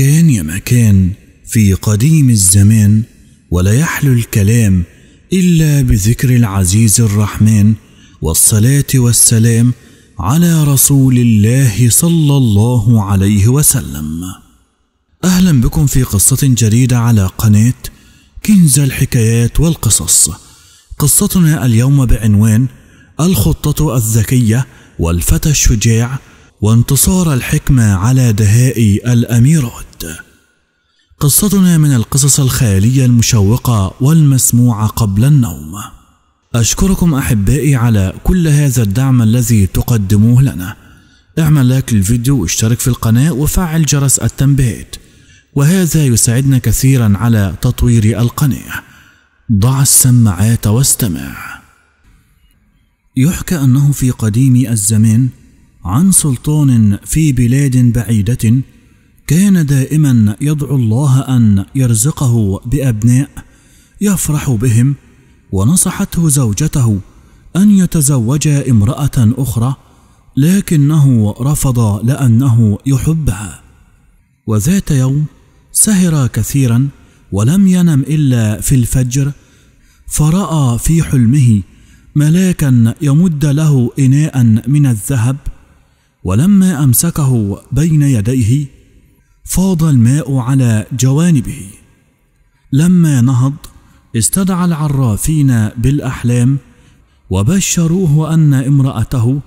كان يا ما كان في قديم الزمان ولا يحلو الكلام إلا بذكر العزيز الرحمن والصلاة والسلام على رسول الله صلى الله عليه وسلم أهلا بكم في قصة جديدة على قناة كنز الحكايات والقصص قصتنا اليوم بعنوان الخطة الذكية والفتى الشجاع وانتصار الحكمة على دهاء الأميرات قصتنا من القصص الخيالية المشوقة والمسموعة قبل النوم. أشكركم أحبائي على كل هذا الدعم الذي تقدموه لنا. اعمل لايك للفيديو واشترك في القناة وفعل جرس التنبيهات. وهذا يساعدنا كثيرا على تطوير القناة. ضع السماعات واستمع. يحكى أنه في قديم الزمان عن سلطان في بلاد بعيدة كان دائما يدعو الله ان يرزقه بابناء يفرح بهم ونصحته زوجته ان يتزوج امراه اخرى لكنه رفض لانه يحبها وذات يوم سهر كثيرا ولم ينم الا في الفجر فراى في حلمه ملاكا يمد له اناء من الذهب ولما امسكه بين يديه فاض الماء على جوانبه لما نهض استدعى العرافين بالاحلام وبشروه ان امراته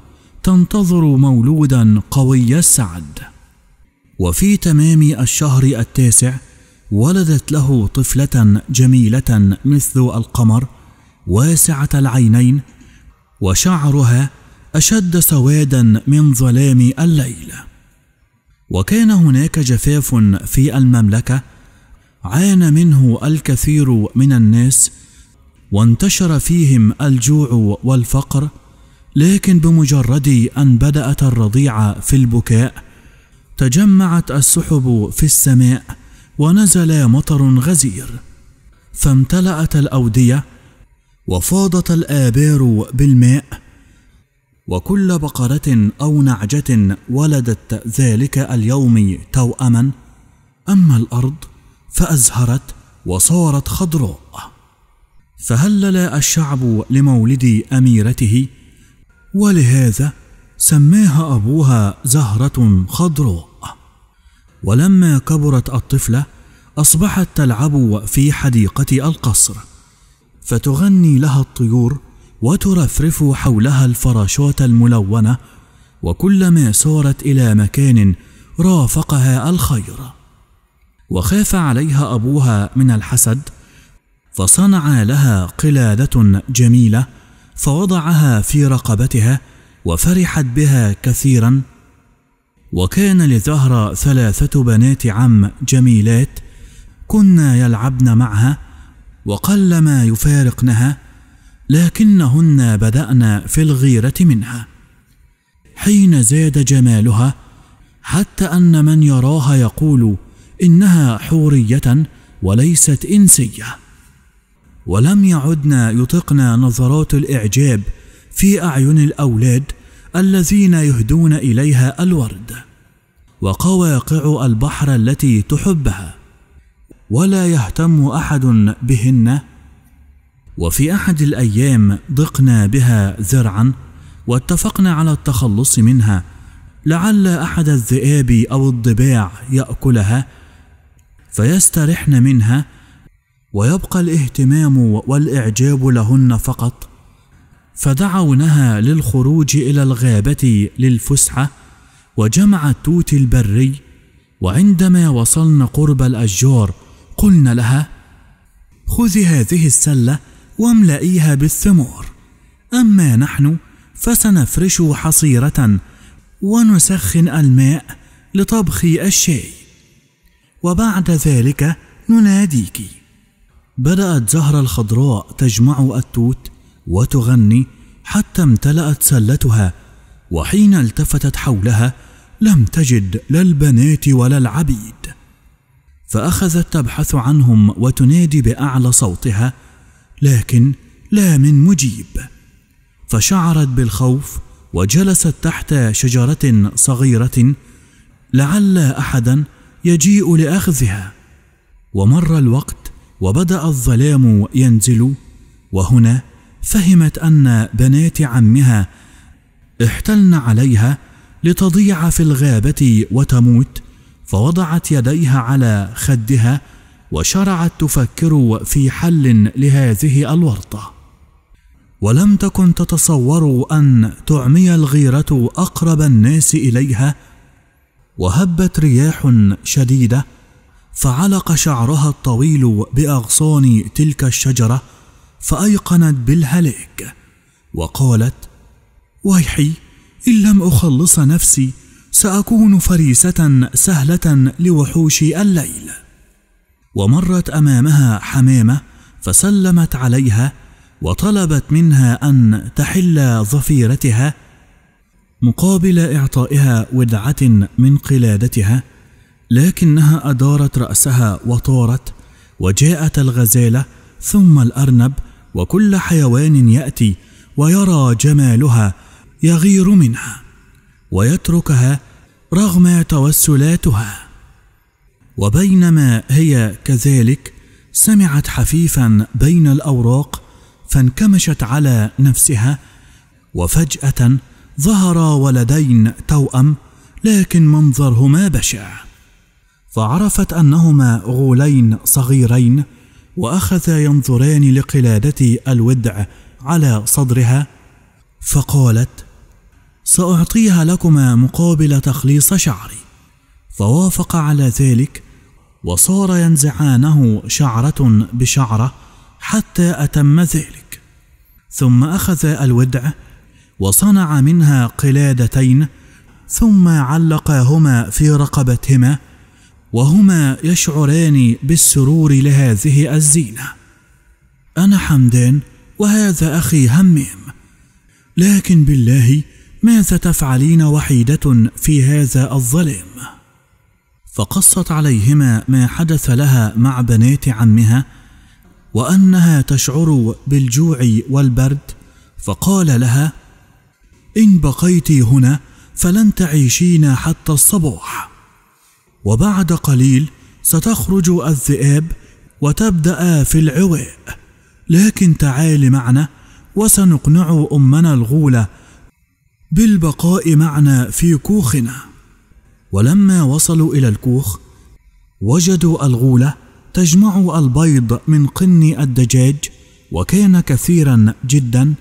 تنتظر مولودا قوي السعد وفي تمام الشهر التاسع ولدت له طفله جميله مثل القمر واسعه العينين وشعرها اشد سوادا من ظلام الليل وكان هناك جفاف في المملكه عانى منه الكثير من الناس وانتشر فيهم الجوع والفقر لكن بمجرد ان بدات الرضيعه في البكاء تجمعت السحب في السماء ونزل مطر غزير فامتلات الاوديه وفاضت الابار بالماء وكل بقرة أو نعجة ولدت ذلك اليوم توأما أما الأرض فأزهرت وصارت خضراء فهلل الشعب لمولد أميرته ولهذا سماها أبوها زهرة خضراء ولما كبرت الطفلة أصبحت تلعب في حديقة القصر فتغني لها الطيور وترفرف حولها الفراشات الملونه وكلما سارت الى مكان رافقها الخير وخاف عليها ابوها من الحسد فصنع لها قلاده جميله فوضعها في رقبتها وفرحت بها كثيرا وكان لزهرة ثلاثة بنات عم جميلات كنا يلعبن معها وقلما يفارقنها لكنهن بدأن في الغيرة منها حين زاد جمالها حتى أن من يراها يقول إنها حورية وليست إنسية ولم يعدن يطقن نظرات الإعجاب في أعين الأولاد الذين يهدون إليها الورد وقواقع البحر التي تحبها ولا يهتم أحد بهن وفي أحد الأيام ضقنا بها ذرعا واتفقنا على التخلص منها لعل أحد الذئاب أو الضباع يأكلها فيسترحن منها ويبقى الاهتمام والإعجاب لهن فقط فدعونها للخروج إلى الغابة للفسحة وجمع التوت البري وعندما وصلنا قرب الأشجار قلنا لها خذي هذه السلة واملئيها بالثمور أما نحن فسنفرش حصيرة ونسخن الماء لطبخ الشاي وبعد ذلك نناديك بدأت زهرة الخضراء تجمع التوت وتغني حتى امتلأت سلتها وحين التفتت حولها لم تجد لا البنات ولا العبيد فأخذت تبحث عنهم وتنادي بأعلى صوتها لكن لا من مجيب فشعرت بالخوف وجلست تحت شجره صغيره لعل احدا يجيء لاخذها ومر الوقت وبدا الظلام ينزل وهنا فهمت ان بنات عمها احتلن عليها لتضيع في الغابه وتموت فوضعت يديها على خدها وشرعت تفكر في حل لهذه الورطه ولم تكن تتصور ان تعمي الغيره اقرب الناس اليها وهبت رياح شديده فعلق شعرها الطويل باغصان تلك الشجره فايقنت بالهلاك وقالت ويحي ان لم اخلص نفسي ساكون فريسه سهله لوحوش الليل ومرت امامها حمامه فسلمت عليها وطلبت منها ان تحل ظفيرتها مقابل اعطائها ودعه من قلادتها لكنها ادارت راسها وطارت وجاءت الغزاله ثم الارنب وكل حيوان ياتي ويرى جمالها يغير منها ويتركها رغم توسلاتها وبينما هي كذلك سمعت حفيفا بين الاوراق فانكمشت على نفسها وفجاه ظهرا ولدين توام لكن منظرهما بشع فعرفت انهما غولين صغيرين واخذا ينظران لقلاده الودع على صدرها فقالت ساعطيها لكما مقابل تخليص شعري فوافق على ذلك وصار ينزعانه شعرة بشعرة حتى أتم ذلك ثم أخذ الودع وصنع منها قلادتين ثم علقاهما في رقبتهما وهما يشعران بالسرور لهذه الزينة أنا حمدان وهذا أخي هميم لكن بالله ماذا تفعلين وحيدة في هذا الظلام؟ فقصت عليهما ما حدث لها مع بنات عمها وانها تشعر بالجوع والبرد فقال لها ان بقيت هنا فلن تعيشين حتى الصباح وبعد قليل ستخرج الذئاب وتبدا في العواء لكن تعال معنا وسنقنع امنا الغوله بالبقاء معنا في كوخنا ولما وصلوا إلى الكوخ وجدوا الغولة تجمع البيض من قن الدجاج وكان كثيرا جدا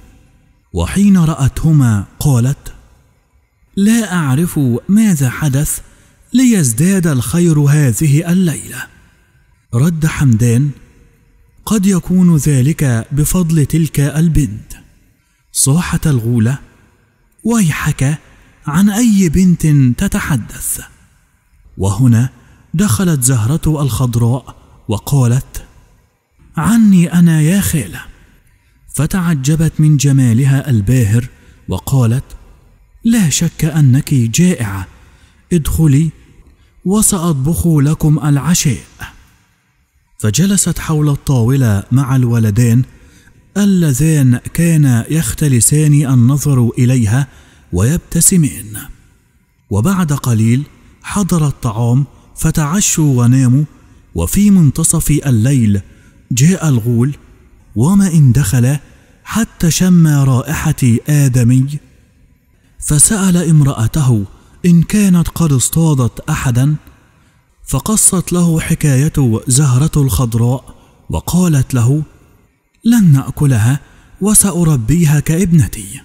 وحين رأتهما قالت لا أعرف ماذا حدث ليزداد الخير هذه الليلة رد حمدان قد يكون ذلك بفضل تلك البنت صاحت الغولة ويحك عن اي بنت تتحدث وهنا دخلت زهره الخضراء وقالت عني انا يا خاله فتعجبت من جمالها الباهر وقالت لا شك انك جائعه ادخلي وساطبخ لكم العشاء فجلست حول الطاوله مع الولدان اللذان كانا يختلسان النظر اليها ويبتسمان وبعد قليل حضر الطعام فتعشوا وناموا وفي منتصف الليل جاء الغول وما ان دخل حتى شم رائحه ادمي فسال امراته ان كانت قد اصطادت احدا فقصت له حكاية زهرة الخضراء وقالت له: لن نأكلها وسأربيها كابنتي.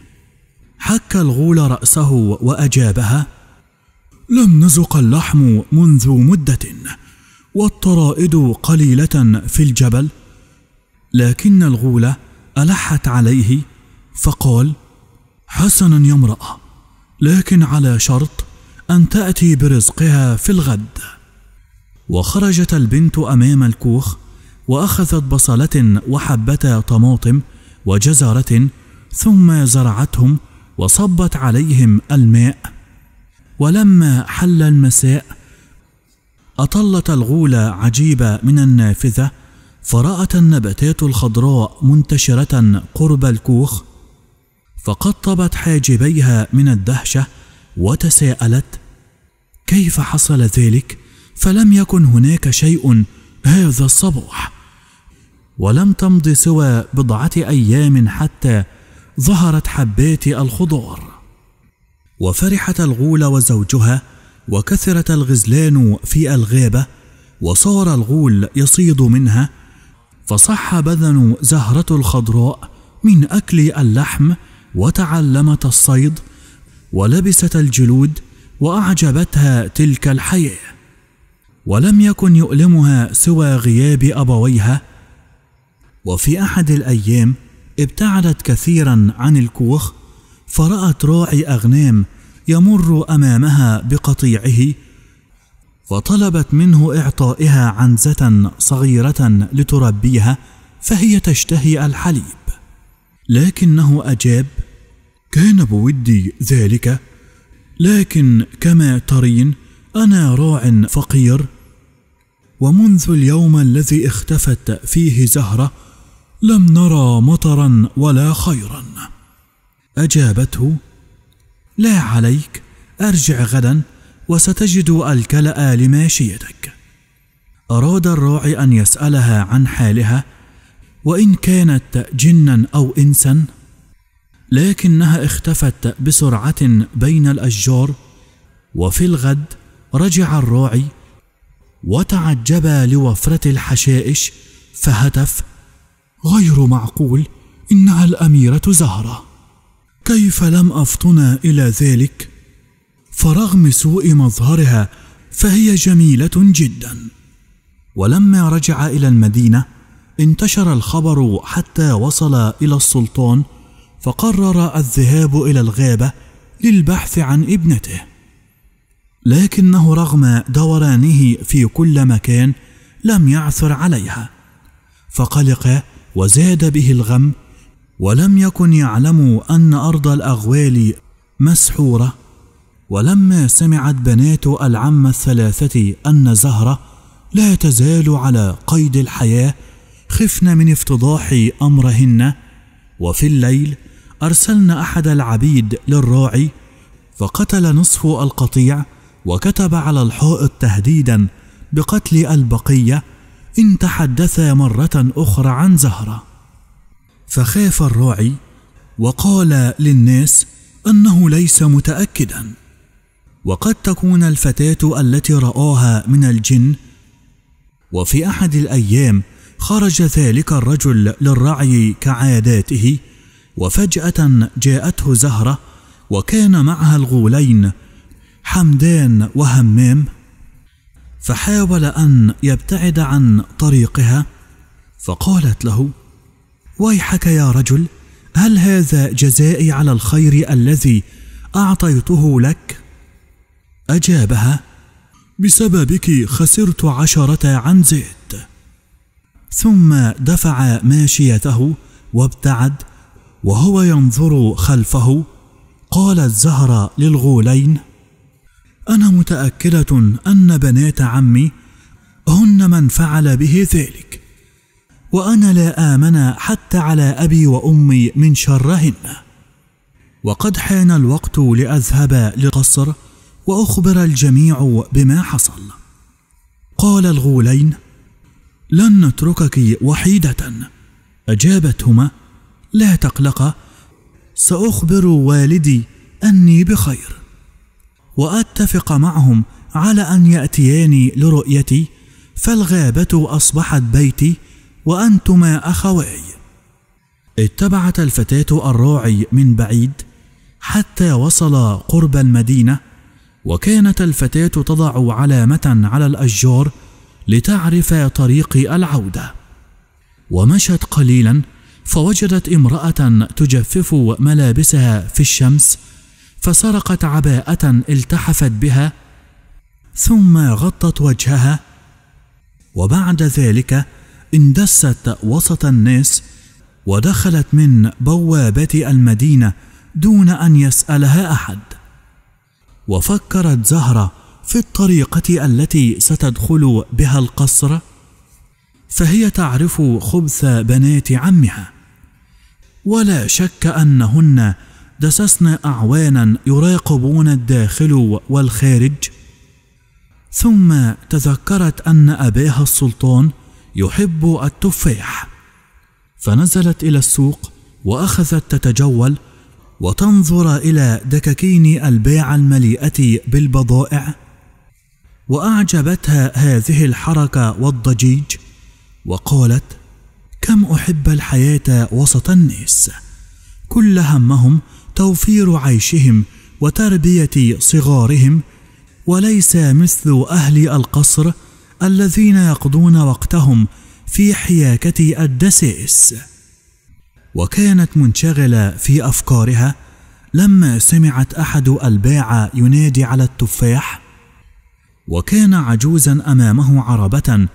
حك الغول رأسه وأجابها لم نزق اللحم منذ مدة والطرائد قليلة في الجبل لكن الغول ألحت عليه فقال حسنا يا امرأة لكن على شرط أن تأتي برزقها في الغد وخرجت البنت أمام الكوخ وأخذت بصلة وحبة طماطم وجزرة ثم زرعتهم وصبت عليهم الماء ولما حل المساء أطلت الغولة عجيبة من النافذة فرأت النباتات الخضراء منتشرة قرب الكوخ فقطبت حاجبيها من الدهشة وتساءلت كيف حصل ذلك فلم يكن هناك شيء هذا الصباح ولم تمض سوى بضعة أيام حتى ظهرت حبات الخضار وفرحت الغول وزوجها وكثرت الغزلان في الغابه وصار الغول يصيد منها فصح بذن زهره الخضراء من اكل اللحم وتعلمت الصيد ولبست الجلود واعجبتها تلك الحياه ولم يكن يؤلمها سوى غياب ابويها وفي احد الايام ابتعدت كثيرا عن الكوخ فرأت راعي أغنام يمر أمامها بقطيعه وطلبت منه إعطائها عنزة صغيرة لتربيها فهي تشتهي الحليب لكنه أجاب كان بودي ذلك لكن كما ترين أنا راع فقير ومنذ اليوم الذي اختفت فيه زهره لم نرى مطرا ولا خيرا اجابته لا عليك ارجع غدا وستجد الكلا لماشيتك اراد الراعي ان يسالها عن حالها وان كانت جنا او انسا لكنها اختفت بسرعه بين الاشجار وفي الغد رجع الراعي وتعجب لوفره الحشائش فهتف غير معقول انها الاميره زهره كيف لم افطن الى ذلك فرغم سوء مظهرها فهي جميله جدا ولما رجع الى المدينه انتشر الخبر حتى وصل الى السلطان فقرر الذهاب الى الغابه للبحث عن ابنته لكنه رغم دورانه في كل مكان لم يعثر عليها فقلق وزاد به الغم ولم يكن يعلم ان ارض الاغوال مسحوره ولما سمعت بنات العم الثلاثه ان زهره لا تزال على قيد الحياه خفن من افتضاح امرهن وفي الليل ارسلن احد العبيد للراعي فقتل نصف القطيع وكتب على الحائط تهديدا بقتل البقيه إن تحدثا مرة أخرى عن زهرة فخاف الراعي وقال للناس أنه ليس متأكدا وقد تكون الفتاة التي رآها من الجن وفي أحد الأيام خرج ذلك الرجل للرعي كعاداته وفجأة جاءته زهرة وكان معها الغولين حمدان وهمام فحاول ان يبتعد عن طريقها فقالت له ويحك يا رجل هل هذا جزائي على الخير الذي اعطيته لك اجابها بسببك خسرت عشره عن زيت ثم دفع ماشيته وابتعد وهو ينظر خلفه قالت زهره للغولين أنا متأكدة أن بنات عمي هن من فعل به ذلك وأنا لا آمن حتى على أبي وأمي من شرهن وقد حان الوقت لأذهب لقصر وأخبر الجميع بما حصل قال الغولين لن نتركك وحيدة أجابتهما لا تقلقا سأخبر والدي أني بخير واتفق معهم على ان ياتياني لرؤيتي فالغابه اصبحت بيتي وانتما اخواي اتبعت الفتاه الراعي من بعيد حتى وصلا قرب المدينه وكانت الفتاه تضع علامه على الاشجار لتعرف طريق العوده ومشت قليلا فوجدت امراه تجفف ملابسها في الشمس فسرقت عباءة التحفت بها ثم غطت وجهها وبعد ذلك اندست وسط الناس ودخلت من بوابة المدينة دون أن يسألها أحد وفكرت زهرة في الطريقة التي ستدخل بها القصر فهي تعرف خبث بنات عمها ولا شك أنهن دسسنا اعوانا يراقبون الداخل والخارج ثم تذكرت ان اباها السلطان يحب التفاح فنزلت الى السوق واخذت تتجول وتنظر الى دكاكين الباع المليئه بالبضائع واعجبتها هذه الحركه والضجيج وقالت كم احب الحياه وسط الناس كل همهم توفير عيشهم وتربيه صغارهم وليس مثل اهل القصر الذين يقضون وقتهم في حياكه الدسيس وكانت منشغله في افكارها لما سمعت احد الباعه ينادي على التفاح وكان عجوزا امامه عربه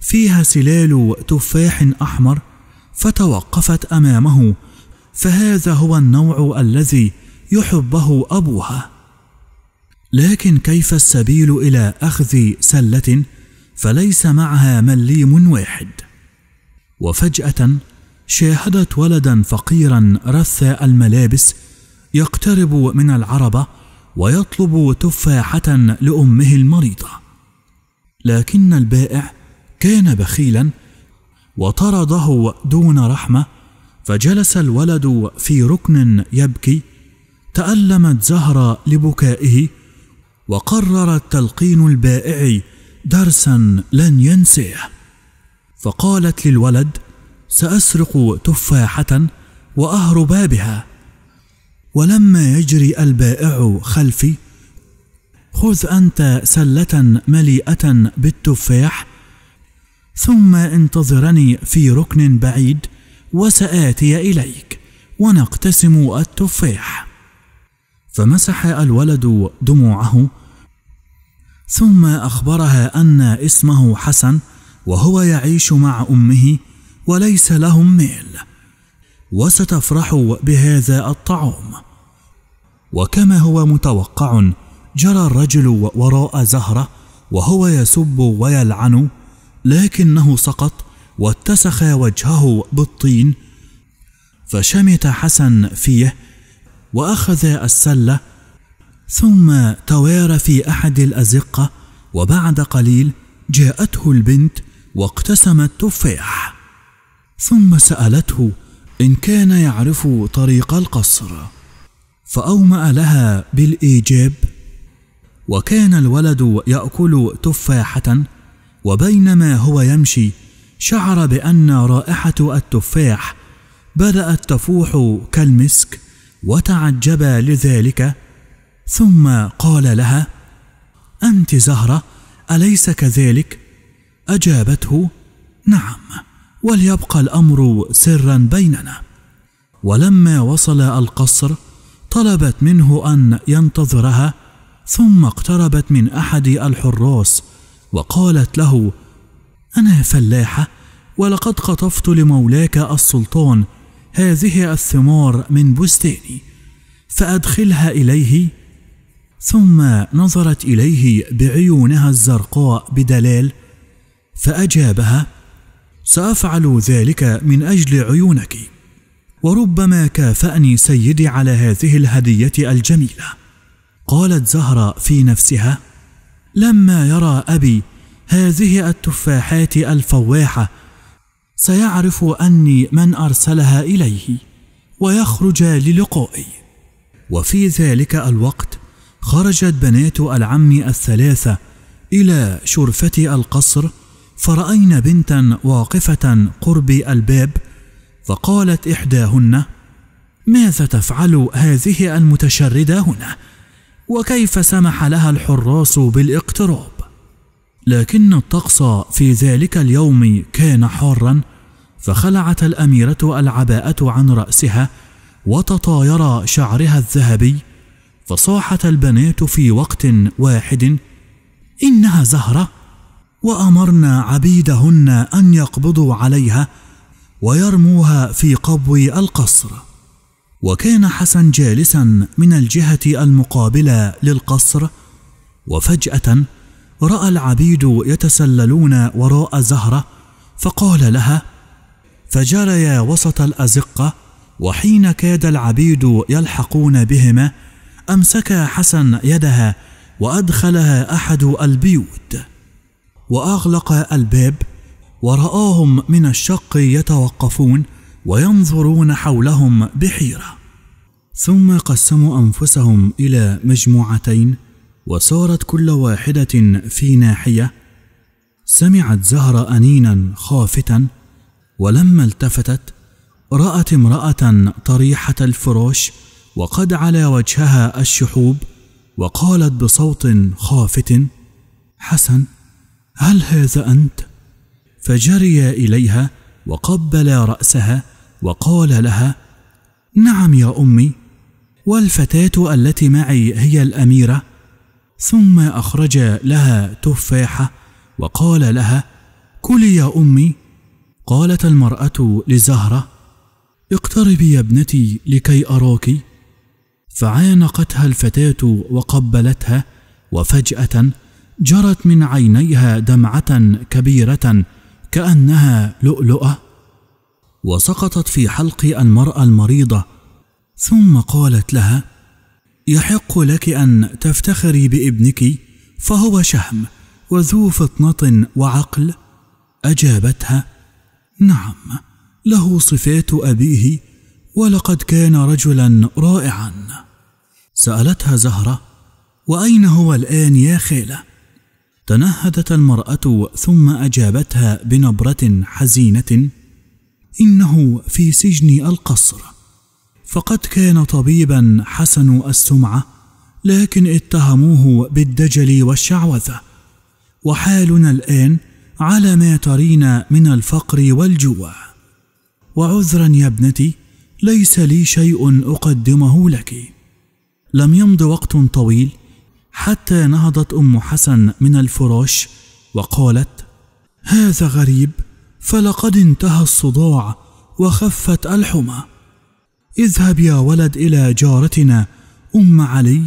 فيها سلال تفاح احمر فتوقفت امامه فهذا هو النوع الذي يحبه ابوها لكن كيف السبيل الى اخذ سله فليس معها مليم واحد وفجاه شاهدت ولدا فقيرا رث الملابس يقترب من العربه ويطلب تفاحه لامه المريضه لكن البائع كان بخيلا وطرده دون رحمه فجلس الولد في ركن يبكي تألمت زهرة لبكائه وقررت تلقين البائع درسا لن ينسيه فقالت للولد سأسرق تفاحة وأهرب بها ولما يجري البائع خلفي خذ أنت سلة مليئة بالتفاح ثم انتظرني في ركن بعيد وسآتي إليك ونقتسم التفاح فمسح الولد دموعه ثم أخبرها أن اسمه حسن وهو يعيش مع أمه وليس لهم ميل وستفرح بهذا الطعام وكما هو متوقع جرى الرجل وراء زهره وهو يسب ويلعن لكنه سقط واتسخ وجهه بالطين فشمت حسن فيه واخذ السله ثم توارى في احد الازقه وبعد قليل جاءته البنت واقتسم التفاح ثم سالته ان كان يعرف طريق القصر فاوما لها بالايجاب وكان الولد ياكل تفاحه وبينما هو يمشي شعر بان رائحه التفاح بدات تفوح كالمسك وتعجب لذلك ثم قال لها انت زهره اليس كذلك اجابته نعم وليبقى الامر سرا بيننا ولما وصل القصر طلبت منه ان ينتظرها ثم اقتربت من احد الحراس وقالت له انا فلاحه ولقد قطفت لمولاك السلطان هذه الثمار من بستاني فادخلها اليه ثم نظرت اليه بعيونها الزرقاء بدلال فاجابها سافعل ذلك من اجل عيونك وربما كافاني سيدي على هذه الهديه الجميله قالت زهره في نفسها لما يرى ابي هذه التفاحات الفواحه سيعرف اني من ارسلها اليه ويخرج للقائي وفي ذلك الوقت خرجت بنات العم الثلاثه الى شرفه القصر فرأين بنتا واقفة قرب الباب فقالت إحداهن: ماذا تفعل هذه المتشردة هنا؟ وكيف سمح لها الحراس بالاقتراب؟ لكن الطقس في ذلك اليوم كان حارا فخلعت الأميرة العباءة عن رأسها وتطاير شعرها الذهبي فصاحت البنات في وقت واحد إنها زهرة وأمرنا عبيدهن أن يقبضوا عليها ويرموها في قبو القصر وكان حسن جالسا من الجهة المقابلة للقصر وفجأة راى العبيد يتسللون وراء زهره فقال لها فجريا وسط الازقه وحين كاد العبيد يلحقون بهما امسك حسن يدها وادخلها احد البيوت واغلق الباب ورآهم من الشق يتوقفون وينظرون حولهم بحيرة ثم قسموا أنفسهم إلى مجموعتين وسارت كل واحدة في ناحية سمعت زهرة أنينا خافتا ولما التفتت رأت امرأة طريحة الفراش وقد على وجهها الشحوب وقالت بصوت خافت حسن هل هذا أنت؟ فجري إليها وقبل رأسها وقال لها نعم يا أمي والفتاة التي معي هي الأميرة ثم اخرج لها تفاحه وقال لها كلي يا امي قالت المراه لزهره اقتربي يا ابنتي لكي اراك فعانقتها الفتاه وقبلتها وفجاه جرت من عينيها دمعه كبيره كانها لؤلؤه وسقطت في حلق المراه المريضه ثم قالت لها يحق لك أن تفتخري بابنك فهو شهم وذو فطنة وعقل أجابتها نعم له صفات أبيه ولقد كان رجلا رائعا سألتها زهرة وأين هو الآن يا خالة؟ تنهدت المرأة ثم أجابتها بنبرة حزينة إنه في سجن القصر فقد كان طبيبا حسن السمعه لكن اتهموه بالدجل والشعوذه وحالنا الان على ما ترين من الفقر والجوع وعذرا يا ابنتي ليس لي شيء اقدمه لك لم يمض وقت طويل حتى نهضت ام حسن من الفراش وقالت هذا غريب فلقد انتهى الصداع وخفت الحمى اذهب يا ولد إلى جارتنا أم علي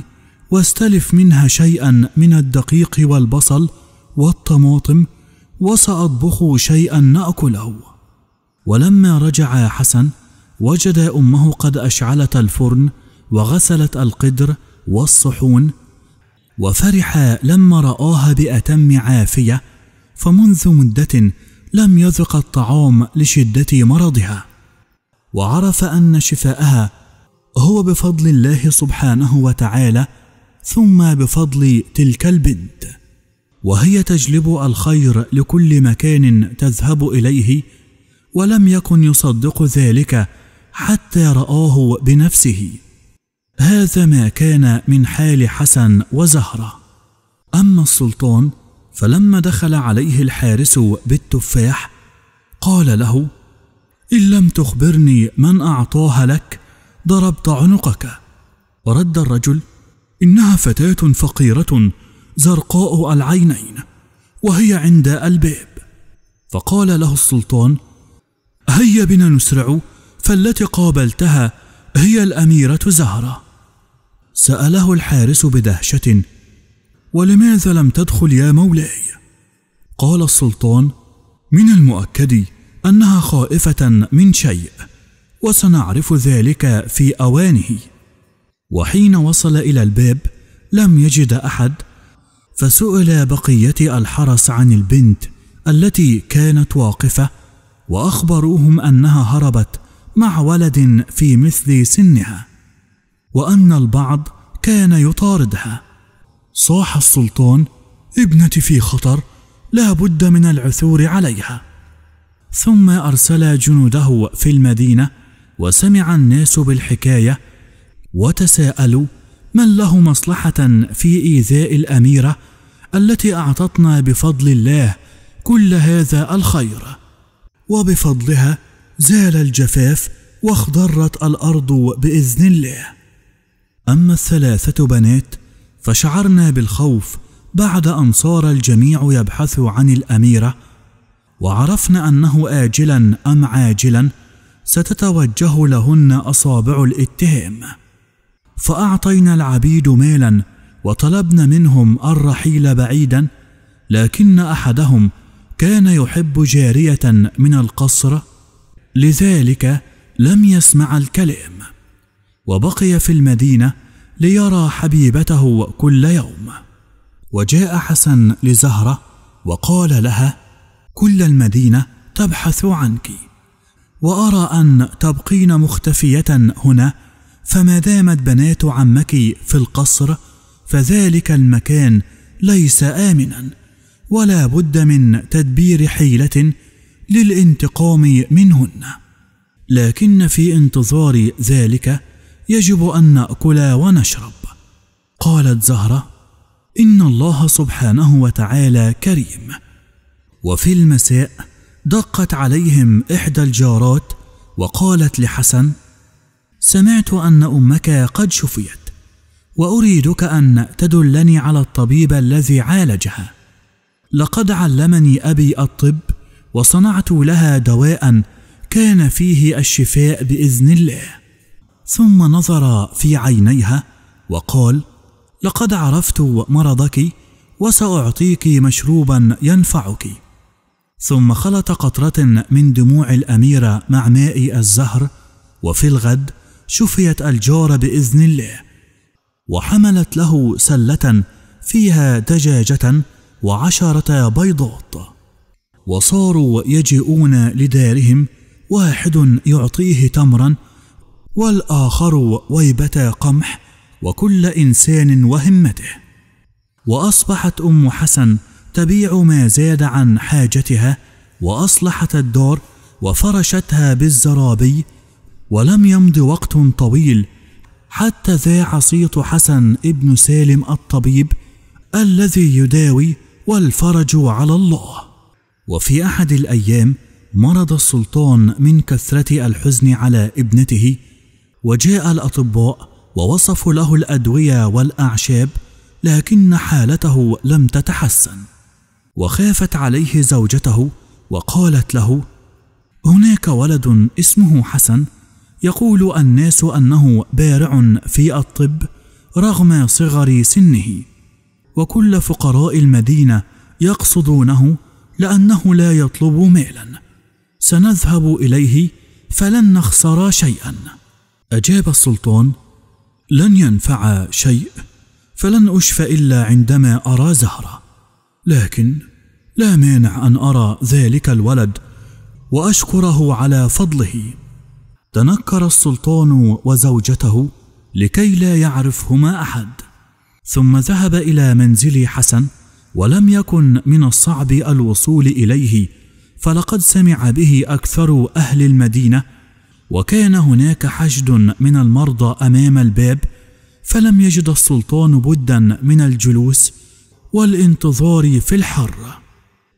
واستلف منها شيئا من الدقيق والبصل والطماطم وسأطبخ شيئا نأكله ولما رجع حسن وجد أمه قد أشعلت الفرن وغسلت القدر والصحون وفرح لما رآها بأتم عافية فمنذ مدة لم يذق الطعام لشدة مرضها وعرف ان شفاءها هو بفضل الله سبحانه وتعالى ثم بفضل تلك البنت وهي تجلب الخير لكل مكان تذهب اليه ولم يكن يصدق ذلك حتى راه بنفسه هذا ما كان من حال حسن وزهره اما السلطان فلما دخل عليه الحارس بالتفاح قال له إن لم تخبرني من أعطاها لك ضربت عنقك ورد الرجل إنها فتاة فقيرة زرقاء العينين وهي عند الباب فقال له السلطان هيا بنا نسرع فالتي قابلتها هي الأميرة زهرة سأله الحارس بدهشة ولماذا لم تدخل يا مولاي قال السلطان من المؤكد انها خائفه من شيء وسنعرف ذلك في اوانه وحين وصل الى الباب لم يجد احد فسئل بقيه الحرس عن البنت التي كانت واقفه واخبروهم انها هربت مع ولد في مثل سنها وان البعض كان يطاردها صاح السلطان ابنتي في خطر لا بد من العثور عليها ثم أرسل جنوده في المدينة وسمع الناس بالحكاية وتساءلوا من له مصلحة في إيذاء الأميرة التي أعطتنا بفضل الله كل هذا الخير وبفضلها زال الجفاف واخضرت الأرض بإذن الله أما الثلاثة بنات فشعرنا بالخوف بعد أن صار الجميع يبحث عن الأميرة وعرفن انه اجلا ام عاجلا ستتوجه لهن اصابع الاتهام فاعطينا العبيد مالا وطلبنا منهم الرحيل بعيدا لكن احدهم كان يحب جاريه من القصر لذلك لم يسمع الكلام وبقي في المدينه ليرى حبيبته كل يوم وجاء حسن لزهره وقال لها كل المدينه تبحث عنك وارى ان تبقين مختفيه هنا فما دامت بنات عمك في القصر فذلك المكان ليس امنا ولا بد من تدبير حيله للانتقام منهن لكن في انتظار ذلك يجب ان ناكل ونشرب قالت زهره ان الله سبحانه وتعالى كريم وفي المساء دقت عليهم إحدى الجارات وقالت لحسن: سمعت أن أمك قد شفيت، وأريدك أن تدلني على الطبيب الذي عالجها. لقد علمني أبي الطب، وصنعت لها دواء كان فيه الشفاء بإذن الله. ثم نظر في عينيها وقال: لقد عرفت مرضك وسأعطيك مشروبا ينفعك. ثم خلط قطرة من دموع الأميرة مع ماء الزهر وفي الغد شفيت الجارة بإذن الله وحملت له سلة فيها دجاجة وعشرة بيضات وصاروا يجيئون لدارهم واحد يعطيه تمرا والآخر ويبة قمح وكل إنسان وهمته وأصبحت أم حسن تبيع ما زاد عن حاجتها واصلحت الدار وفرشتها بالزرابي ولم يمض وقت طويل حتى ذاع صيت حسن ابن سالم الطبيب الذي يداوي والفرج على الله وفي احد الايام مرض السلطان من كثره الحزن على ابنته وجاء الاطباء ووصفوا له الادويه والاعشاب لكن حالته لم تتحسن وخافت عليه زوجته وقالت له هناك ولد اسمه حسن يقول الناس انه بارع في الطب رغم صغر سنه وكل فقراء المدينه يقصدونه لانه لا يطلب مالا سنذهب اليه فلن نخسر شيئا اجاب السلطان لن ينفع شيء فلن اشفى الا عندما ارى زهره لكن لا مانع ان ارى ذلك الولد واشكره على فضله تنكر السلطان وزوجته لكي لا يعرفهما احد ثم ذهب الى منزل حسن ولم يكن من الصعب الوصول اليه فلقد سمع به اكثر اهل المدينه وكان هناك حشد من المرضى امام الباب فلم يجد السلطان بدا من الجلوس والانتظار في الحر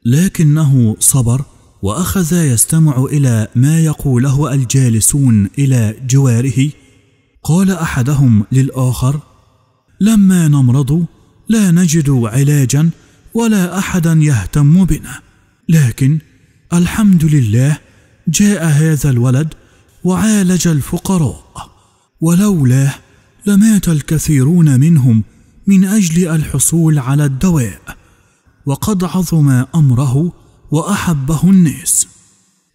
لكنه صبر واخذ يستمع الى ما يقوله الجالسون الى جواره قال احدهم للاخر لما نمرض لا نجد علاجا ولا احدا يهتم بنا لكن الحمد لله جاء هذا الولد وعالج الفقراء ولولاه لمات الكثيرون منهم من اجل الحصول على الدواء وقد عظم امره واحبه الناس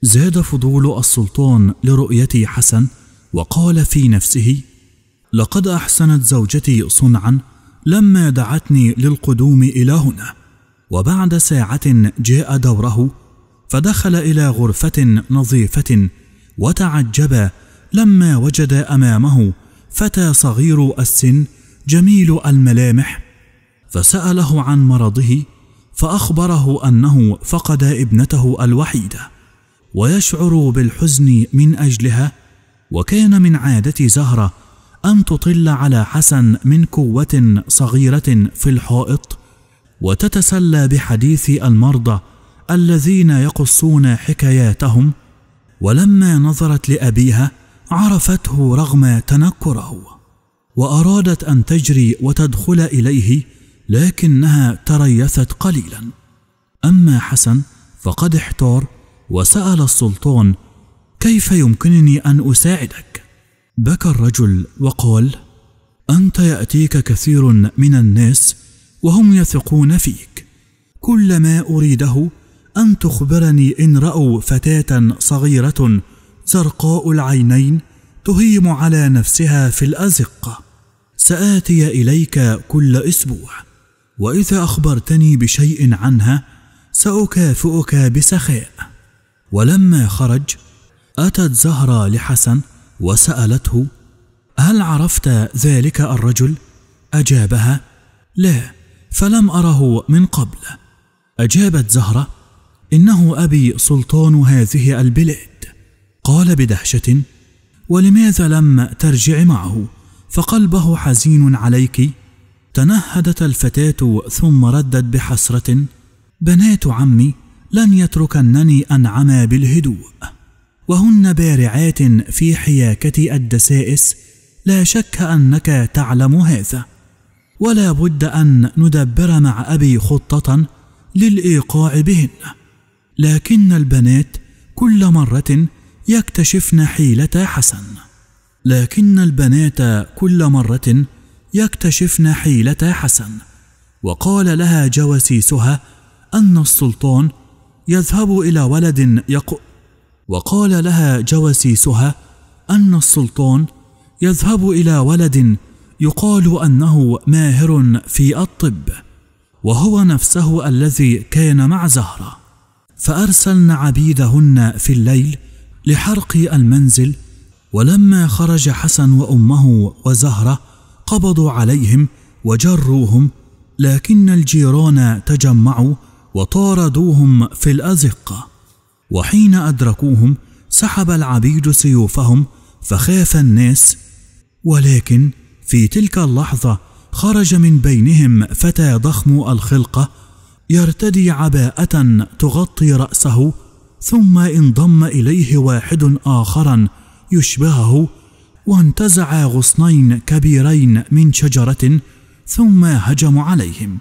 زاد فضول السلطان لرؤيه حسن وقال في نفسه لقد احسنت زوجتي صنعا لما دعتني للقدوم الى هنا وبعد ساعه جاء دوره فدخل الى غرفه نظيفه وتعجب لما وجد امامه فتى صغير السن جميل الملامح فساله عن مرضه فاخبره انه فقد ابنته الوحيده ويشعر بالحزن من اجلها وكان من عاده زهره ان تطل على حسن من كوه صغيره في الحائط وتتسلى بحديث المرضى الذين يقصون حكاياتهم ولما نظرت لابيها عرفته رغم تنكره وارادت ان تجري وتدخل اليه لكنها تريثت قليلا اما حسن فقد احتار وسال السلطان كيف يمكنني ان اساعدك بكى الرجل وقال انت ياتيك كثير من الناس وهم يثقون فيك كل ما اريده ان تخبرني ان راوا فتاه صغيره زرقاء العينين تهيم على نفسها في الازقه سآتي إليك كل أسبوع وإذا أخبرتني بشيء عنها سأكافئك بسخاء ولما خرج أتت زهرة لحسن وسألته هل عرفت ذلك الرجل؟ أجابها لا فلم أره من قبل أجابت زهرة إنه أبي سلطان هذه البلاد قال بدهشة ولماذا لم ترجع معه؟ فقلبه حزين عليك تنهدت الفتاه ثم ردت بحسره بنات عمي لن يتركنني انعما بالهدوء وهن بارعات في حياكه الدسائس لا شك انك تعلم هذا ولا بد ان ندبر مع ابي خطه للايقاع بهن لكن البنات كل مره يكتشفن حيله حسن لكن البنات كل مرة يكتشفن حيلة حسن وقال لها جواسيسها أن السلطان يذهب إلى ولد يق... وقال لها جواسيسها أن السلطان يذهب إلى ولد يقال أنه ماهر في الطب وهو نفسه الذي كان مع زهرة فأرسلن عبيدهن في الليل لحرق المنزل ولما خرج حسن وامه وزهره قبضوا عليهم وجروهم لكن الجيران تجمعوا وطاردوهم في الازقه وحين ادركوهم سحب العبيد سيوفهم فخاف الناس ولكن في تلك اللحظه خرج من بينهم فتى ضخم الخلقه يرتدي عباءه تغطي راسه ثم انضم اليه واحد اخرا يشبهه وانتزع غصنين كبيرين من شجرة ثم هجم عليهم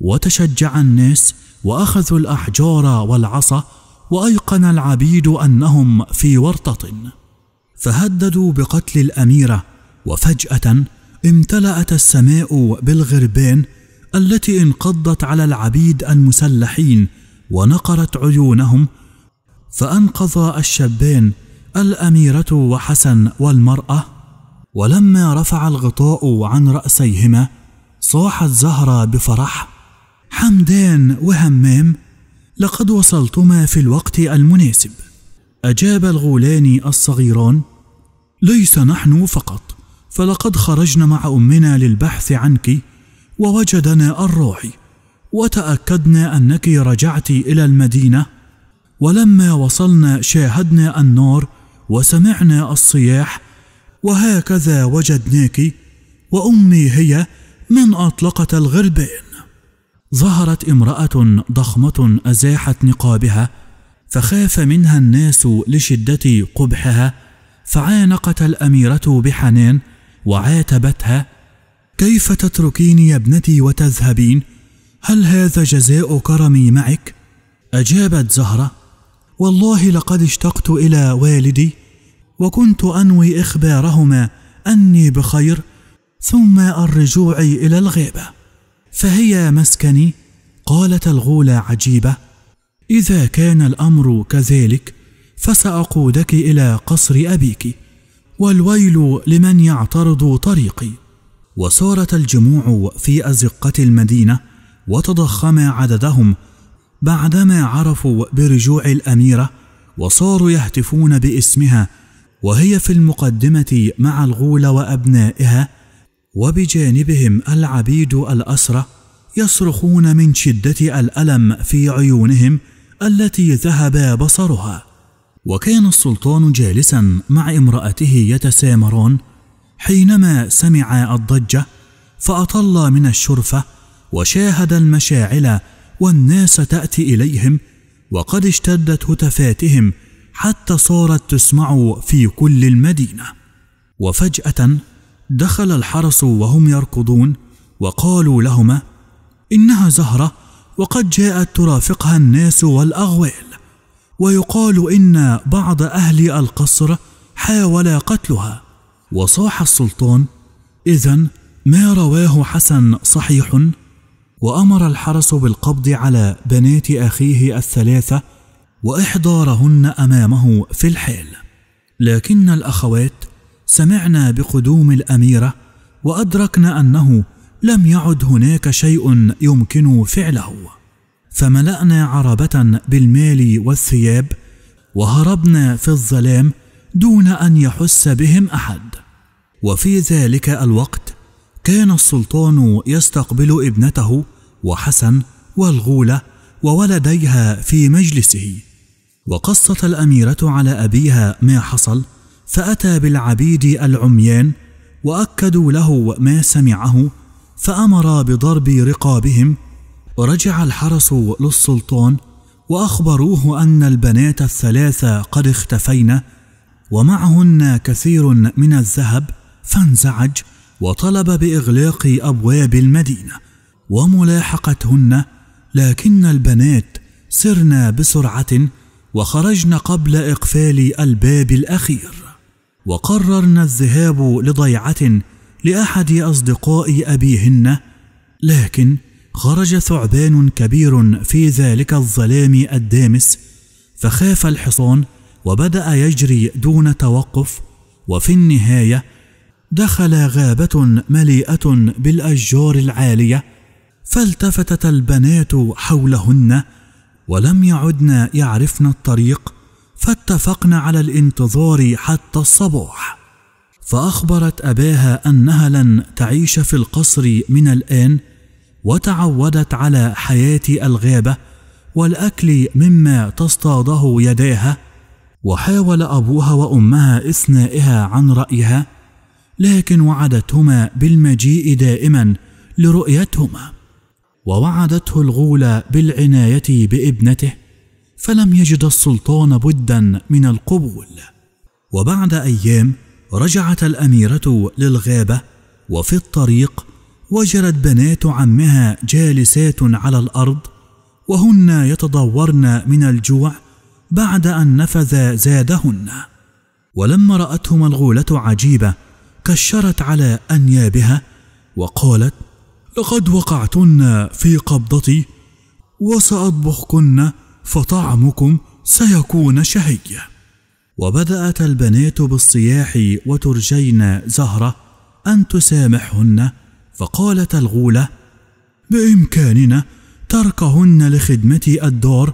وتشجع الناس وأخذوا الأحجار والعصا وأيقن العبيد أنهم في ورطة فهددوا بقتل الأميرة وفجأة امتلأت السماء بالغربان التي انقضت على العبيد المسلحين ونقرت عيونهم فأنقذ الشابان الأميرة وحسن والمرأة ولما رفع الغطاء عن رأسيهما صاحت زهرة بفرح حمدان وهمام لقد وصلتما في الوقت المناسب أجاب الغولان الصغيران ليس نحن فقط فلقد خرجنا مع أمنا للبحث عنك ووجدنا الراعي وتأكدنا أنك رجعت إلى المدينة ولما وصلنا شاهدنا النار وسمعنا الصياح وهكذا وجدناك وامي هي من اطلقت الغربان ظهرت امراه ضخمه ازاحت نقابها فخاف منها الناس لشده قبحها فعانقت الاميره بحنان وعاتبتها كيف تتركيني يا ابنتي وتذهبين هل هذا جزاء كرمي معك اجابت زهره والله لقد اشتقت الى والدي وكنت انوي اخبارهما اني بخير ثم الرجوع الى الغيبه فهي مسكني قالت الغوله عجيبه اذا كان الامر كذلك فساقودك الى قصر ابيك والويل لمن يعترض طريقي وصارت الجموع في ازقه المدينه وتضخم عددهم بعدما عرفوا برجوع الاميره وصاروا يهتفون باسمها وهي في المقدمة مع الغول وأبنائها وبجانبهم العبيد الأسرى يصرخون من شدة الألم في عيونهم التي ذهب بصرها وكان السلطان جالسا مع امرأته يتسامرون حينما سمع الضجة فأطل من الشرفة وشاهد المشاعل والناس تأتي إليهم وقد اشتدت هتفاتهم حتى صارت تسمع في كل المدينه وفجاه دخل الحرس وهم يركضون وقالوا لهما انها زهره وقد جاءت ترافقها الناس والاغوال ويقال ان بعض اهل القصر حاول قتلها وصاح السلطان اذا ما رواه حسن صحيح وامر الحرس بالقبض على بنات اخيه الثلاثه واحضارهن امامه في الحال لكن الاخوات سمعنا بقدوم الاميره وادركن انه لم يعد هناك شيء يمكن فعله فملانا عربه بالمال والثياب وهربنا في الظلام دون ان يحس بهم احد وفي ذلك الوقت كان السلطان يستقبل ابنته وحسن والغوله وولديها في مجلسه وقصت الأميرة على أبيها ما حصل فأتى بالعبيد العميان وأكدوا له ما سمعه فأمر بضرب رقابهم ورجع الحرس للسلطان وأخبروه أن البنات الثلاثة قد اختفين ومعهن كثير من الذهب فانزعج وطلب بإغلاق أبواب المدينة وملاحقتهن لكن البنات سرنا بسرعة وخرجن قبل إقفال الباب الأخير وقررن الذهاب لضيعة لأحد أصدقاء أبيهن لكن خرج ثعبان كبير في ذلك الظلام الدامس فخاف الحصان وبدأ يجري دون توقف وفي النهاية دخل غابة مليئة بالأشجار العالية فالتفتت البنات حولهن ولم يعدن يعرفن الطريق فاتفقن على الانتظار حتى الصباح فاخبرت اباها انها لن تعيش في القصر من الان وتعودت على حياه الغابه والاكل مما تصطاده يداها وحاول ابوها وامها اثنائها عن رايها لكن وعدتهما بالمجيء دائما لرؤيتهما ووعدته الغولة بالعناية بابنته فلم يجد السلطان بدا من القبول وبعد أيام رجعت الأميرة للغابة وفي الطريق وجدت بنات عمها جالسات على الأرض وهن يتضورن من الجوع بعد أن نفذ زادهن ولما رأتهما الغولة عجيبة كشرت على أنيابها وقالت لقد وقعتن في قبضتي وسأطبخكن فطعمكم سيكون شهيا وبدأت البنات بالصياح وترجين زهرة أن تسامحهن فقالت الغولة بإمكاننا تركهن لخدمة الدار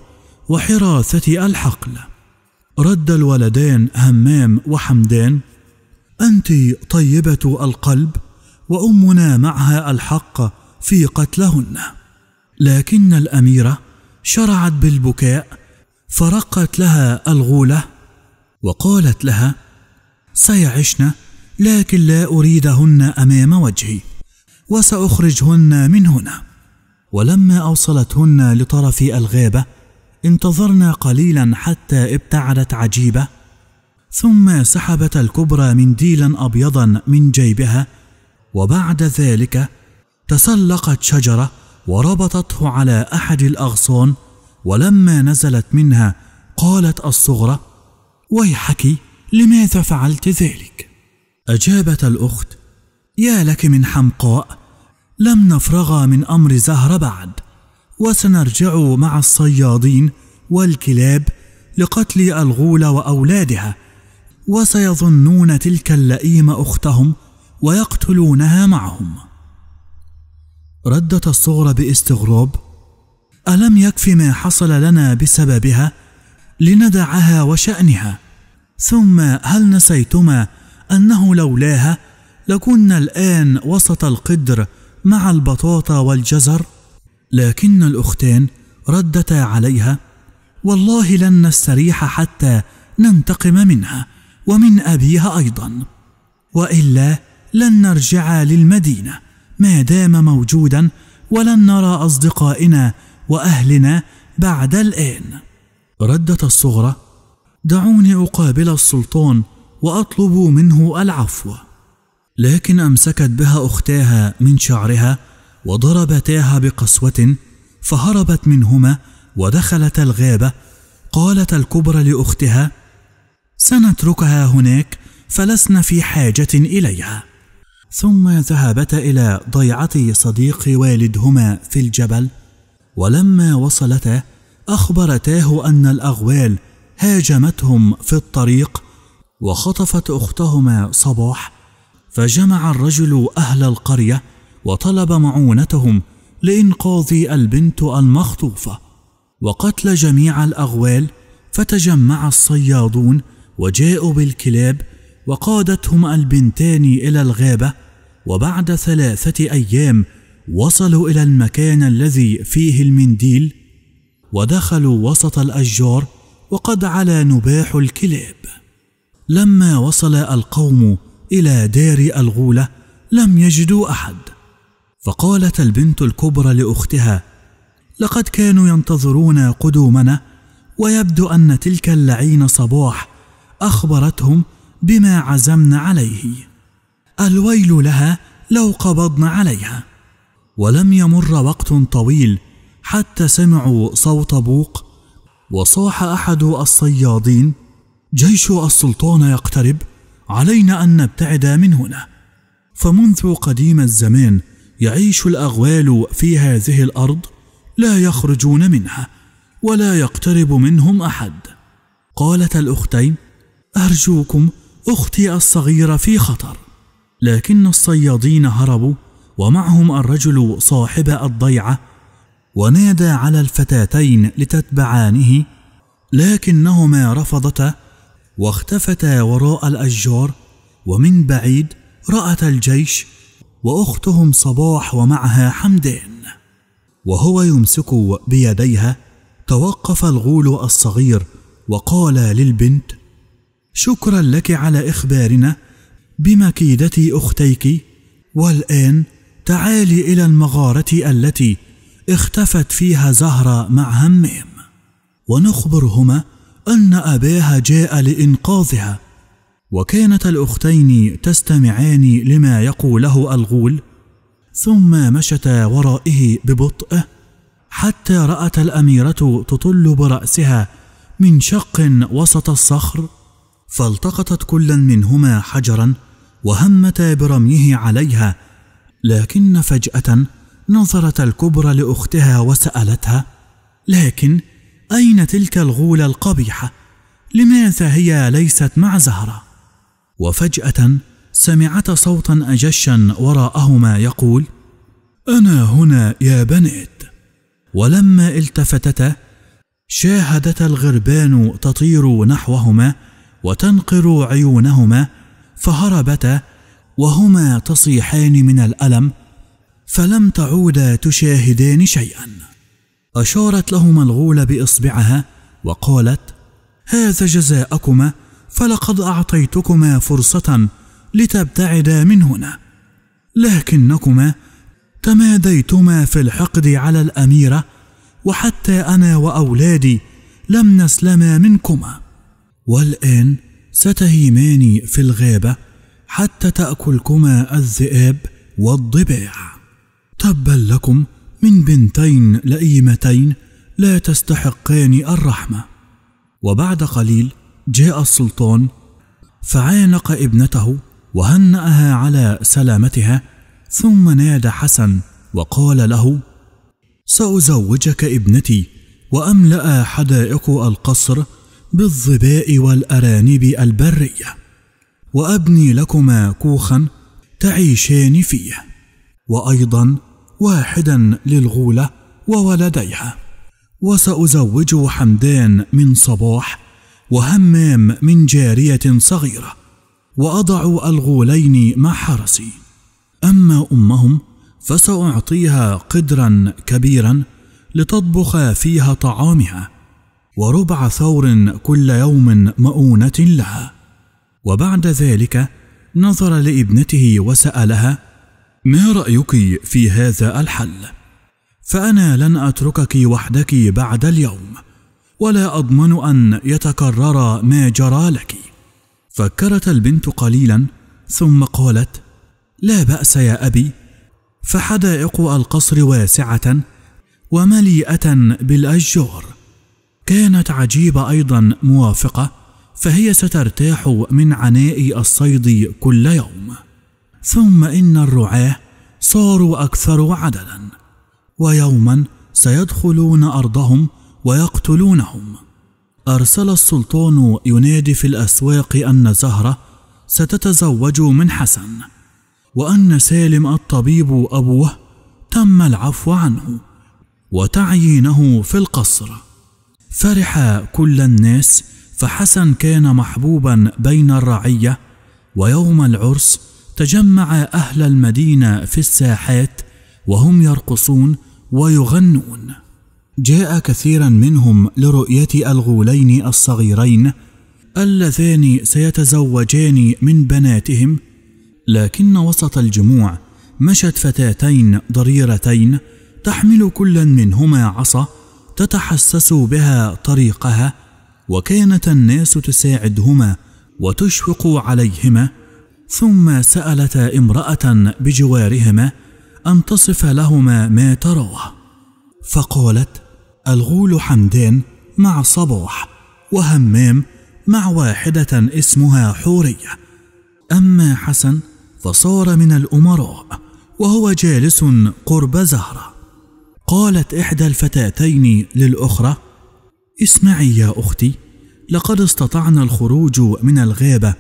وحراثة الحقل رد الولدان همام وحمدان أنت طيبة القلب وامنا معها الحق في قتلهن لكن الاميره شرعت بالبكاء فرقت لها الغوله وقالت لها سيعشن لكن لا اريدهن امام وجهي وساخرجهن من هنا ولما اوصلتهن لطرف الغابه انتظرنا قليلا حتى ابتعدت عجيبه ثم سحبت الكبرى منديلا ابيضا من جيبها وبعد ذلك تسلقت شجرة وربطته على أحد الأغصان ولما نزلت منها قالت الصغرى ويحك لماذا فعلت ذلك أجابت الأخت يا لك من حمقاء لم نفرغ من أمر زهر بعد وسنرجع مع الصيادين والكلاب لقتل الغول وأولادها وسيظنون تلك اللئيمة أختهم ويقتلونها معهم ردت الصغرى باستغراب الم يكف ما حصل لنا بسببها لندعها وشانها ثم هل نسيتما انه لولاها لكنا الان وسط القدر مع البطاطا والجزر لكن الاختان ردتا عليها والله لن نستريح حتى ننتقم منها ومن ابيها ايضا والا لن نرجع للمدينه ما دام موجودا ولن نرى اصدقائنا واهلنا بعد الان ردت الصغرى دعوني اقابل السلطان واطلب منه العفو لكن امسكت بها اختاها من شعرها وضربتاها بقسوه فهربت منهما ودخلت الغابه قالت الكبرى لاختها سنتركها هناك فلسنا في حاجه اليها ثم ذهبتا إلى ضيعة صديق والدهما في الجبل ولما وصلتا أخبرتاه أن الأغوال هاجمتهم في الطريق وخطفت أختهما صباح فجمع الرجل أهل القرية وطلب معونتهم لإنقاذ البنت المخطوفة وقتل جميع الأغوال فتجمع الصيادون وجاءوا بالكلاب وقادتهما البنتان الى الغابه وبعد ثلاثه ايام وصلوا الى المكان الذي فيه المنديل ودخلوا وسط الاشجار وقد علا نباح الكلاب لما وصل القوم الى دار الغوله لم يجدوا احد فقالت البنت الكبرى لاختها لقد كانوا ينتظرون قدومنا ويبدو ان تلك اللعين صباح اخبرتهم بما عزمن عليه الويل لها لو قبضن عليها ولم يمر وقت طويل حتى سمعوا صوت بوق وصاح احد الصيادين جيش السلطان يقترب علينا ان نبتعد من هنا فمنذ قديم الزمان يعيش الاغوال في هذه الارض لا يخرجون منها ولا يقترب منهم احد قالت الاختين ارجوكم اختي الصغيره في خطر لكن الصيادين هربوا ومعهم الرجل صاحب الضيعه ونادى على الفتاتين لتتبعانه لكنهما رفضتا واختفتا وراء الاشجار ومن بعيد رات الجيش واختهم صباح ومعها حمدان وهو يمسك بيديها توقف الغول الصغير وقال للبنت شكرا لك على إخبارنا بمكيدة أختيك والآن تعالي إلى المغارة التي اختفت فيها زهرة مع همهم ونخبرهما أن أباها جاء لإنقاذها وكانت الأختين تستمعان لما يقوله الغول ثم مشتا ورائه ببطء حتى رأت الأميرة تطل برأسها من شق وسط الصخر فالتقطت كلا منهما حجرا وهمتا برميه عليها لكن فجاه نظرت الكبرى لاختها وسالتها لكن اين تلك الغوله القبيحه لماذا هي ليست مع زهره وفجاه سمعتا صوتا اجشا وراءهما يقول انا هنا يا بنات ولما التفتتا شاهدتا الغربان تطير نحوهما وتنقر عيونهما فهربتا وهما تصيحان من الالم فلم تعودا تشاهدان شيئا اشارت لهما الغول باصبعها وقالت هذا جزاءكما فلقد اعطيتكما فرصه لتبتعدا من هنا لكنكما تماديتما في الحقد على الاميره وحتى انا واولادي لم نسلما منكما والآن ستهيمان في الغابة حتى تأكلكما الذئاب والضباع تبا لكم من بنتين لئيمتين لا تستحقان الرحمة وبعد قليل جاء السلطان فعانق ابنته وهنأها على سلامتها ثم نادى حسن وقال له سأزوجك ابنتي وأملأ حدائق القصر بالظباء والأرانب البرية وأبني لكما كوخا تعيشان فيه وأيضا واحدا للغولة وولديها وسأزوج حمدان من صباح وهمام من جارية صغيرة وأضع الغولين مع حرسي أما أمهم فسأعطيها قدرا كبيرا لتطبخ فيها طعامها وربع ثور كل يوم مؤونه لها وبعد ذلك نظر لابنته وسالها ما رايك في هذا الحل فانا لن اتركك وحدك بعد اليوم ولا اضمن ان يتكرر ما جرى لك فكرت البنت قليلا ثم قالت لا باس يا ابي فحدائق القصر واسعه ومليئه بالاشجار كانت عجيبة أيضا موافقة فهي سترتاح من عناء الصيد كل يوم ثم إن الرعاة صاروا أكثر عددا ويوما سيدخلون أرضهم ويقتلونهم أرسل السلطان ينادي في الأسواق أن زهرة ستتزوج من حسن وأن سالم الطبيب أبوه تم العفو عنه وتعيينه في القصر فرح كل الناس فحسن كان محبوبا بين الرعيه ويوم العرس تجمع اهل المدينه في الساحات وهم يرقصون ويغنون جاء كثيرا منهم لرؤيه الغولين الصغيرين اللذان سيتزوجان من بناتهم لكن وسط الجموع مشت فتاتين ضريرتين تحمل كل منهما عصا تتحسس بها طريقها وكانت الناس تساعدهما وتشفق عليهما ثم سالتا امراه بجوارهما ان تصف لهما ما تراه فقالت الغول حمدان مع صباح وهمام مع واحده اسمها حوريه اما حسن فصار من الامراء وهو جالس قرب زهره قالت إحدى الفتاتين للأخرى: اسمعي يا أختي، لقد استطعنا الخروج من الغابة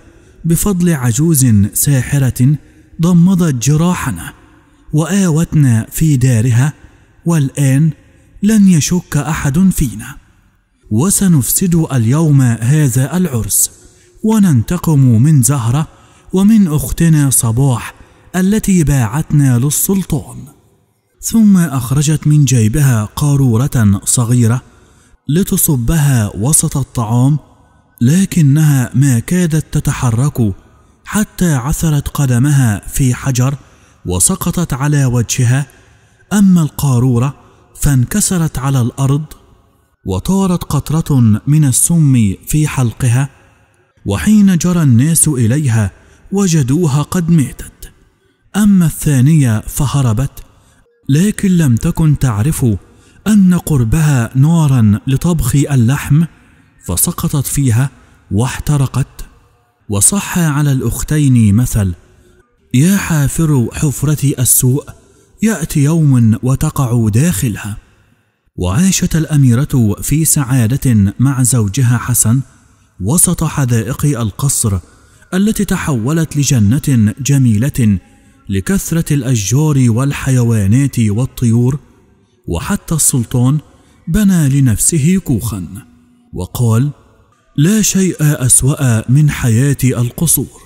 بفضل عجوز ساحرة ضمضت جراحنا، وآوتنا في دارها، والآن لن يشك أحد فينا، وسنفسد اليوم هذا العرس، وننتقم من زهرة ومن أختنا صباح التي باعتنا للسلطان. ثم أخرجت من جيبها قارورة صغيرة لتصبها وسط الطعام لكنها ما كادت تتحرك حتى عثرت قدمها في حجر وسقطت على وجهها أما القارورة فانكسرت على الأرض وطارت قطرة من السم في حلقها وحين جرى الناس إليها وجدوها قد ماتت أما الثانية فهربت لكن لم تكن تعرف أن قربها نارا لطبخ اللحم فسقطت فيها واحترقت وصح على الأختين مثل يا حافر حفرة السوء يأتي يوم وتقع داخلها وعاشت الأميرة في سعادة مع زوجها حسن وسط حدائق القصر التي تحولت لجنة جميلة لكثرة الأشجار والحيوانات والطيور وحتى السلطان بنى لنفسه كوخا وقال لا شيء أسوأ من حياة القصور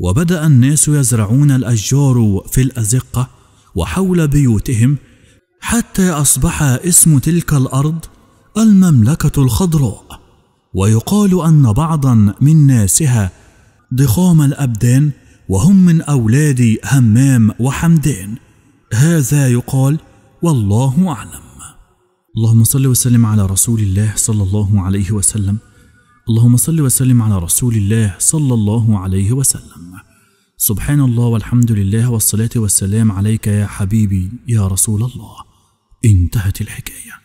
وبدأ الناس يزرعون الأشجار في الأزقة وحول بيوتهم حتى أصبح اسم تلك الأرض المملكة الخضراء ويقال أن بعضا من ناسها ضخام الأبدان وهم من أولاد همام وحمدان هذا يقال والله أعلم اللهم صل وسلم على رسول الله صلى الله عليه وسلم اللهم صل وسلم على رسول الله صلى الله عليه وسلم سبحان الله والحمد لله والصلاة والسلام عليك يا حبيبي يا رسول الله انتهت الحكايه